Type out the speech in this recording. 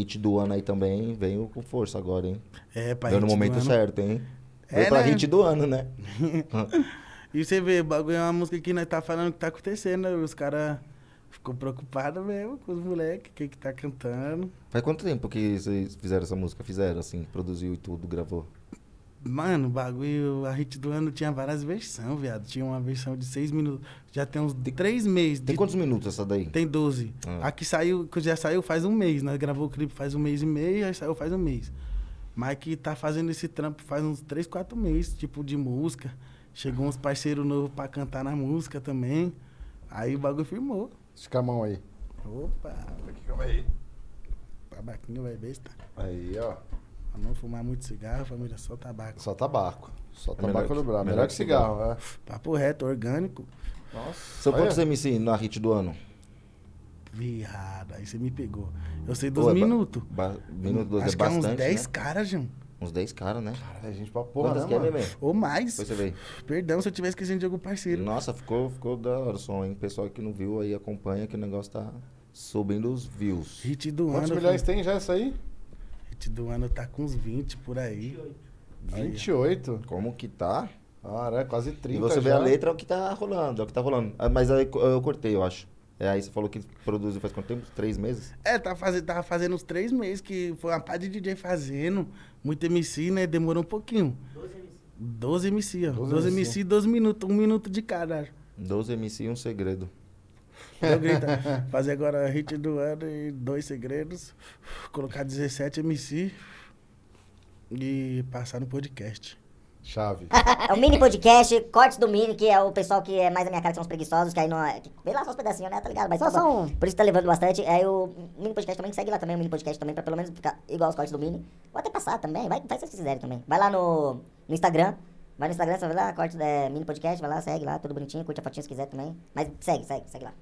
Hit do ano aí também veio com força agora, hein? É, pra Deu no momento certo, hein? É, veio é, pra né? hit do ano, né? e você vê, o bagulho é uma música que nós tá falando que tá acontecendo, né? Os caras ficou preocupado mesmo com os moleques, que tá cantando. Faz quanto tempo que vocês fizeram essa música? Fizeram, assim, produziu e tudo, gravou? Mano, o bagulho, a hit do ano tinha várias versões, viado. Tinha uma versão de seis minutos. Já tem uns tem, três meses. Tem de... quantos minutos essa daí? Tem 12. Ah. A que saiu, que já saiu faz um mês. Nós né? gravou o clipe faz um mês e meio, aí saiu faz um mês. Mas que tá fazendo esse trampo faz uns três, quatro meses, tipo, de música. Chegou uns parceiros novos pra cantar na música também. Aí o bagulho firmou. Fica a mão aí. Opa! Calma aí. Babaquinho, vai besta. Aí, ó. Pra não fumar muito cigarro, família, só tabaco. Só tabaco. Só é tabaco melhor, melhor, melhor que, que cigarro, é. Papo reto, orgânico. Nossa. São quantos MC na hit do ano? Viado, aí você me pegou. Eu sei dos Pô, é minutos. Ba, minuto, dois é Acho é que bastante, é uns 10 né? caras, Jão. Uns 10 caras, né? Cara, a é gente pra porra, Quantas né, querem, mano? Ou mais. Foi você veio. Perdão se eu tivesse esquecendo de algum parceiro. Nossa, ficou, ficou da hora o som, hein? Pessoal que não viu aí, acompanha que o negócio tá subindo os views. Hit do Quantos ano. Quantos milhões filho? tem já essa aí? 20 do ano tá com uns 20 por aí. 28? Aí. Como que tá? Ah, é quase 30. E você já. vê a letra, é o que tá rolando, é o que tá rolando. Ah, mas aí eu cortei, eu acho. É, aí você falou que produziu faz quanto tempo? Três meses? É, tava tá fazendo, tava tá fazendo uns três meses, que foi uma parte de DJ fazendo, muito MC, né? Demorou um pouquinho. 12 MC. 12 MC, ó. 12, 12 MC, 12 minutos, um minuto de cada. 12 MC e um segredo. Eu grito, fazer agora hit do ano e dois segredos, colocar 17 MC e passar no podcast. Chave. é o mini podcast, cortes do mini, que é o pessoal que é mais da minha cara, que são os preguiçosos, que aí não. é vem lá só os pedacinhos, né? Tá ligado? Mas só, tá Por isso que tá levando bastante. Aí é, o mini podcast também segue lá também, o mini podcast também, pra pelo menos ficar igual os cortes do mini. Ou até passar também, vai, faz vocês quiserem também. Vai lá no, no Instagram. Vai no Instagram, você vai lá, corte é, mini podcast, vai lá, segue lá, tudo bonitinho, curte a fotinha se quiser também. Mas segue, segue, segue lá.